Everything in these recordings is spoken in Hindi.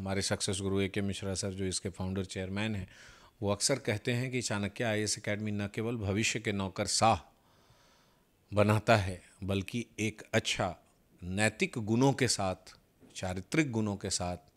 हमारे सक्सेस गुरु ए के मिश्रा सर जो इसके फाउंडर चेयरमैन हैं वो अक्सर कहते हैं कि चाणक्य आई एस अकेडमी न केवल भविष्य के नौकर साह बनाता है बल्कि एक अच्छा नैतिक गुणों के साथ चारित्रिक गुणों के साथ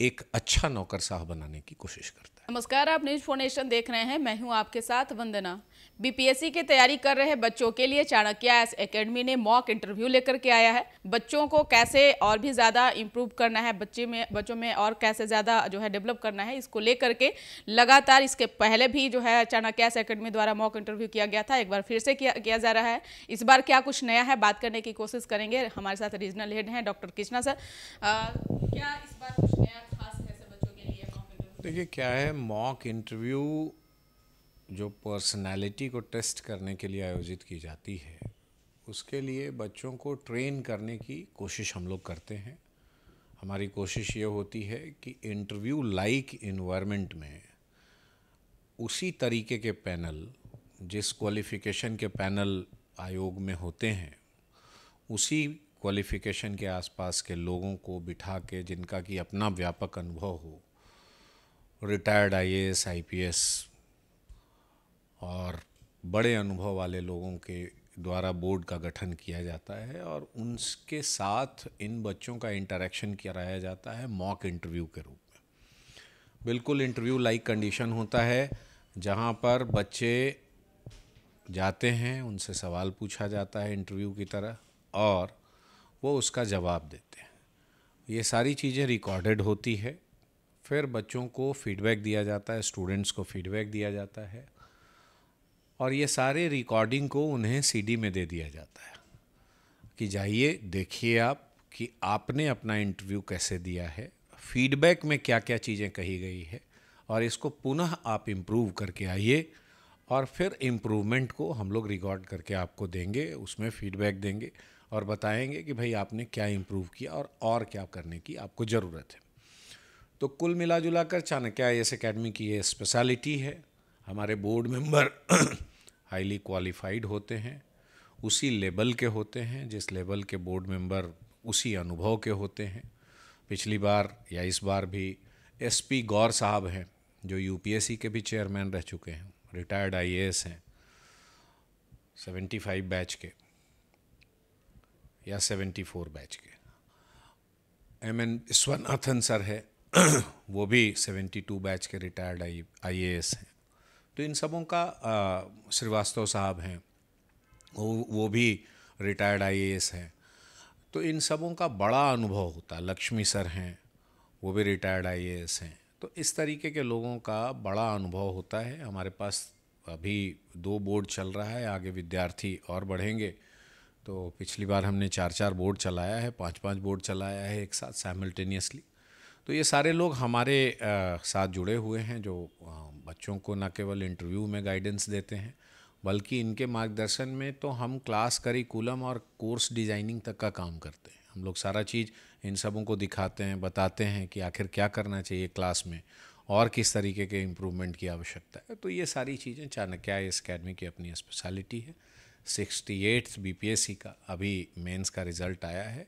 एक अच्छा नौकर साहब बनाने की कोशिश करता है नमस्कार आप न्यूज फोनेशन देख रहे हैं मैं हूं आपके साथ वंदना बीपीएससी की तैयारी कर रहे बच्चों के लिए चाणक्य एस एकेडमी ने मॉक इंटरव्यू लेकर के आया है बच्चों को कैसे और भी ज़्यादा इम्प्रूव करना है बच्चे में बच्चों में और कैसे ज़्यादा जो है डेवलप करना है इसको लेकर के लगातार इसके पहले भी जो है चाणक्य एस एकेडमी द्वारा मॉक इंटरव्यू किया गया था एक बार फिर से किया किया जा रहा है इस बार क्या कुछ नया है बात करने की कोशिश करेंगे हमारे साथ रीजनल हेड हैं डॉक्टर कृष्णा सर क्या देखिए क्या है मॉक इंटरव्यू जो पर्सनालिटी को टेस्ट करने के लिए आयोजित की जाती है उसके लिए बच्चों को ट्रेन करने की कोशिश हम लोग करते हैं हमारी कोशिश ये होती है कि इंटरव्यू लाइक इन्वायरमेंट में उसी तरीके के पैनल जिस क्वालिफ़िकेशन के पैनल आयोग में होते हैं उसी क्वालिफ़िकेशन के आसपास के लोगों को बिठा के जिनका कि अपना व्यापक अनुभव हो रिटायर्ड आई पी एस और बड़े अनुभव वाले लोगों के द्वारा बोर्ड का गठन किया जाता है और उनके साथ इन बच्चों का इंटरेक्शन कराया जाता है मॉक इंटरव्यू के रूप में बिल्कुल इंटरव्यू लाइक कंडीशन होता है जहाँ पर बच्चे जाते हैं उनसे सवाल पूछा जाता है इंटरव्यू की तरह और वो उसका जवाब देते हैं ये सारी चीज़ें रिकॉर्डेड होती है फिर बच्चों को फीडबैक दिया जाता है स्टूडेंट्स को फीडबैक दिया जाता है और ये सारे रिकॉर्डिंग को उन्हें सीडी में दे दिया जाता है कि जाइए देखिए आप कि आपने अपना इंटरव्यू कैसे दिया है फीडबैक में क्या क्या चीज़ें कही गई है और इसको पुनः आप इम्प्रूव करके आइए और फिर इम्प्रूवमेंट को हम लोग रिकॉर्ड करके आपको देंगे उसमें फीडबैक देंगे और बताएंगे कि भाई आपने क्या इम्प्रूव किया और और क्या करने की आपको ज़रूरत है तो कुल मिला जुला कर चाणक्य आई अकेडमी की ये स्पेशलिटी है हमारे बोर्ड मेंबर हाईली क्वालिफाइड होते हैं उसी लेवल के होते हैं जिस लेवल के बोर्ड मेंबर उसी अनुभव के होते हैं पिछली बार या इस बार भी एसपी गौर साहब हैं जो यूपीएससी के भी चेयरमैन रह चुके हैं रिटायर्ड आईएएस हैं 75 बैच के या 74 बैच के एम एन स्वनाथन सर है वो भी 72 बैच के रिटायर्ड आई आई हैं तो इन सबों का श्रीवास्तव साहब हैं वो वो भी रिटायर्ड आई हैं तो इन सबों का बड़ा अनुभव होता है लक्ष्मी सर हैं वो भी रिटायर्ड आई हैं तो इस तरीके के लोगों का बड़ा अनुभव होता है हमारे पास अभी दो बोर्ड चल रहा है आगे विद्यार्थी और बढ़ेंगे तो पिछली बार हमने चार चार बोर्ड चलाया है पांच पांच बोर्ड चलाया है एक साथ साइमल्टेनियसली तो ये सारे लोग हमारे साथ जुड़े हुए हैं जो बच्चों को न केवल इंटरव्यू में गाइडेंस देते हैं बल्कि इनके मार्गदर्शन में तो हम क्लास करिकुलम और कोर्स डिज़ाइनिंग तक का काम करते हैं हम लोग सारा चीज़ इन सबों को दिखाते हैं बताते हैं कि आखिर क्या करना चाहिए क्लास में और किस तरीके के इम्प्रूवमेंट की आवश्यकता है तो ये सारी चीज़ें चाणक्या इस अकेडमी की अपनी स्पेशलिटी है सिक्सटी एट्थ बी का अभी मेंस का रिज़ल्ट आया है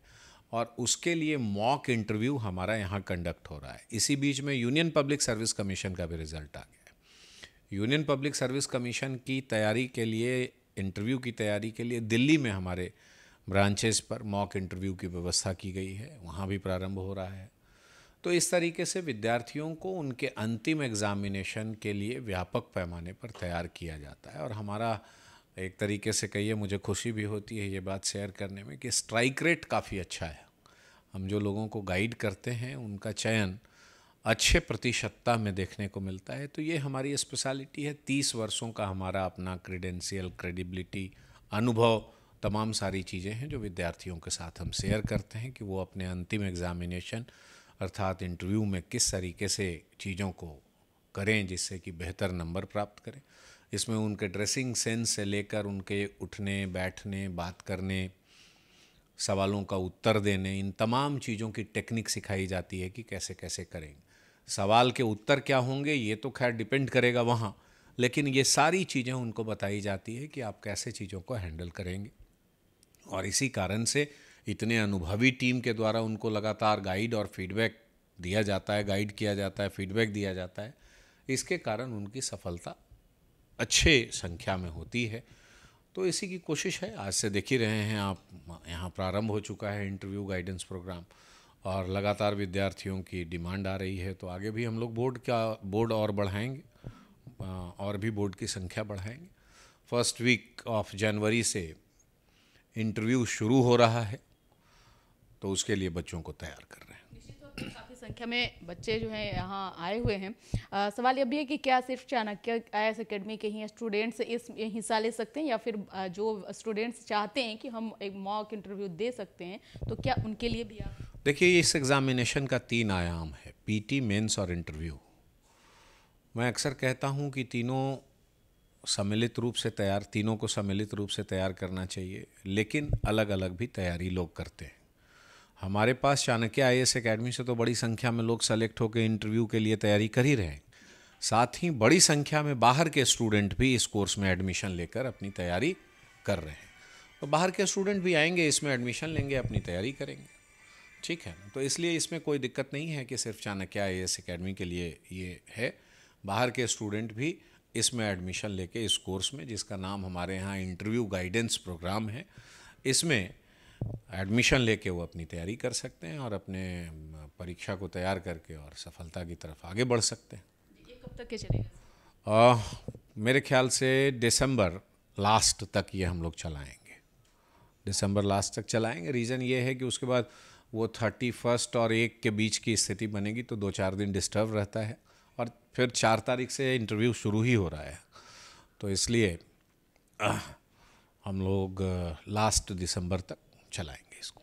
और उसके लिए मॉक इंटरव्यू हमारा यहाँ कंडक्ट हो रहा है इसी बीच में यूनियन पब्लिक सर्विस कमीशन का भी रिज़ल्ट आ गया यूनियन पब्लिक सर्विस कमीशन की तैयारी के लिए इंटरव्यू की तैयारी के लिए दिल्ली में हमारे ब्रांचेस पर मॉक इंटरव्यू की व्यवस्था की गई है वहाँ भी प्रारंभ हो रहा है तो इस तरीके से विद्यार्थियों को उनके अंतिम एग्जामिनेशन के लिए व्यापक पैमाने पर तैयार किया जाता है और हमारा एक तरीके से कहिए मुझे खुशी भी होती है ये बात शेयर करने में कि स्ट्राइक रेट काफ़ी अच्छा है हम जो लोगों को गाइड करते हैं उनका चयन अच्छे प्रतिशतता में देखने को मिलता है तो ये हमारी स्पेशलिटी है तीस वर्षों का हमारा अपना क्रीडेंशियल क्रेडिबिलिटी अनुभव तमाम सारी चीज़ें हैं जो विद्यार्थियों के साथ हम शेयर करते हैं कि वो अपने अंतिम एग्ज़ामिनेशन अर्थात इंटरव्यू में किस तरीके से चीज़ों को करें जिससे कि बेहतर नंबर प्राप्त करें इसमें उनके ड्रेसिंग सेंस से लेकर उनके उठने बैठने बात करने सवालों का उत्तर देने इन तमाम चीज़ों की टेक्निक सिखाई जाती है कि कैसे कैसे करेंगे सवाल के उत्तर क्या होंगे ये तो खैर डिपेंड करेगा वहाँ लेकिन ये सारी चीज़ें उनको बताई जाती है कि आप कैसे चीज़ों को हैंडल करेंगे और इसी कारण से इतने अनुभवी टीम के द्वारा उनको लगातार गाइड और फीडबैक दिया जाता है गाइड किया जाता है फीडबैक दिया जाता है इसके कारण उनकी सफलता अच्छे संख्या में होती है तो इसी की कोशिश है आज से देख ही रहे हैं आप यहाँ प्रारंभ हो चुका है इंटरव्यू गाइडेंस प्रोग्राम और लगातार विद्यार्थियों की डिमांड आ रही है तो आगे भी हम लोग बोर्ड का बोर्ड और बढ़ाएंगे और भी बोर्ड की संख्या बढ़ाएंगे फर्स्ट वीक ऑफ जनवरी से इंटरव्यू शुरू हो रहा है तो उसके लिए बच्चों को तैयार कर संख्या में बच्चे जो हैं यहाँ आए हुए हैं आ, सवाल भी है कि क्या सिर्फ चाणक्य आई एस अकेडमी के ही स्टूडेंट्स इस हिस्सा ले सकते हैं या फिर जो स्टूडेंट्स चाहते हैं कि हम एक मॉक इंटरव्यू दे सकते हैं तो क्या उनके लिए भी आप देखिए इस एग्ज़ामिनेशन का तीन आयाम है पीटी मेंस और इंटरव्यू मैं अक्सर कहता हूँ कि तीनों सम्मिलित रूप से तैयार तीनों को सम्मिलित रूप से तैयार करना चाहिए लेकिन अलग अलग भी तैयारी लोग करते हैं हमारे पास चाणक्य आई एस अकेडमी से तो बड़ी संख्या में लोग सेलेक्ट होकर इंटरव्यू के लिए तैयारी कर ही रहे हैं साथ ही बड़ी संख्या में बाहर के स्टूडेंट भी इस कोर्स में एडमिशन लेकर अपनी तैयारी कर रहे हैं तो बाहर के स्टूडेंट भी आएंगे इसमें एडमिशन लेंगे अपनी तैयारी करेंगे ठीक है तो इसलिए इसमें कोई दिक्कत नहीं है कि सिर्फ चाणक्य आई एस अकेडमी के लिए ये है बाहर के स्टूडेंट भी इसमें एडमिशन लेके इस कोर्स में जिसका नाम हमारे यहाँ इंटरव्यू गाइडेंस प्रोग्राम है इसमें एडमिशन लेके वो अपनी तैयारी कर सकते हैं और अपने परीक्षा को तैयार करके और सफलता की तरफ आगे बढ़ सकते हैं ये कब तक के चलेगा आ, मेरे ख्याल से दिसंबर लास्ट तक ये हम लोग चलाएंगे दिसंबर लास्ट तक चलाएंगे रीज़न ये है कि उसके बाद वो थर्टी फर्स्ट और एक के बीच की स्थिति बनेगी तो दो चार दिन डिस्टर्ब रहता है और फिर चार तारीख से इंटरव्यू शुरू ही हो रहा है तो इसलिए हम लोग लास्ट दिसंबर तक चलाएंगे इसको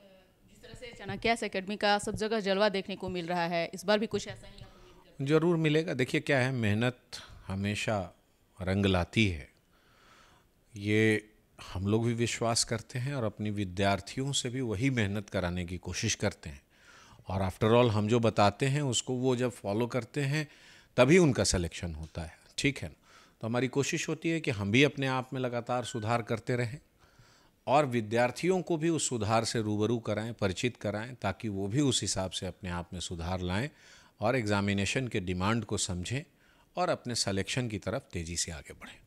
जिस तरह से चाणक्य अकेडमी का सब जगह जलवा देखने को मिल रहा है इस बार भी कुछ ऐसा ही जरूर मिलेगा देखिए क्या है मेहनत हमेशा रंग लाती है ये हम लोग भी विश्वास करते हैं और अपनी विद्यार्थियों से भी वही मेहनत कराने की कोशिश करते हैं और आफ्टर ऑल हम जो बताते हैं उसको वो जब फॉलो करते हैं तभी उनका सिलेक्शन होता है ठीक है ना तो हमारी कोशिश होती है कि हम भी अपने आप में लगातार सुधार करते रहें और विद्यार्थियों को भी उस सुधार से रूबरू कराएं परिचित कराएं ताकि वो भी उस हिसाब से अपने आप में सुधार लाएं और एग्ज़ामिनेशन के डिमांड को समझें और अपने सलेक्शन की तरफ तेज़ी से आगे बढ़ें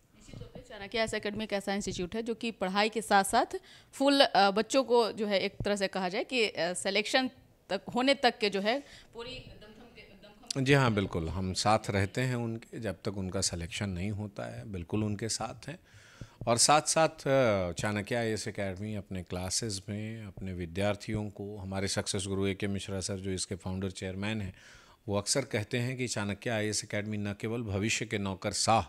चाणक्य ऐसा अकेडमी एक ऐसा इंस्टीट्यूट है जो कि पढ़ाई के साथ साथ फुल बच्चों को जो है एक तरह से कहा जाए कि सिलेक्शन तक होने तक के जो है पूरी जी हाँ बिल्कुल हम साथ रहते हैं उनके जब तक उनका सिलेक्शन नहीं होता है बिल्कुल उनके साथ हैं और साथ साथ चाणक्य आई एस अकेडमी अपने क्लासेस में अपने विद्यार्थियों को हमारे सक्सेस गुरु ए के मिश्रा सर जो इसके फाउंडर चेयरमैन हैं वो अक्सर कहते हैं कि चाणक्य आई एस अकेडमी न केवल भविष्य के नौकर साह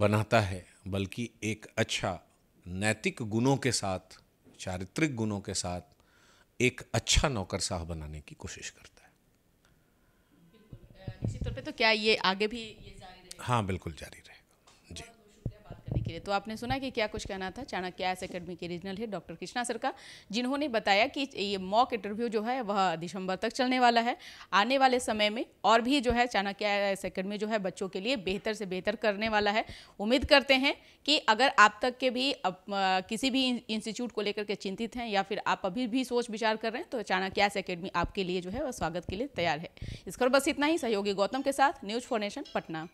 बनाता है बल्कि एक अच्छा नैतिक गुणों के साथ चारित्रिक गुणों के साथ एक अच्छा नौकर साह बनाने की कोशिश करता है तो क्या ये आगे भी ये जारी हाँ बिल्कुल जारी लिए तो आपने सुना कि क्या कुछ कहना था चाणक्य एस अकेडमी के regional head doctor Krishna sir का जिन्होंने बताया कि ये मॉक इंटरव्यू जो है वह दिसंबर तक चलने वाला है आने वाले समय में और भी जो है चाणक्य एस अकेडमी जो है बच्चों के लिए बेहतर से बेहतर करने वाला है उम्मीद करते हैं कि अगर आप तक के भी अप, आ, किसी भी इंस्टीट्यूट को लेकर के चिंतित हैं या फिर आप अभी भी सोच विचार कर रहे हैं तो चाणक्य एस अकेडमी आपके लिए जो है वह स्वागत के लिए तैयार है इस पर बस इतना ही सहयोगी गौतम के साथ न्यूज़ फॉर नेशन पटना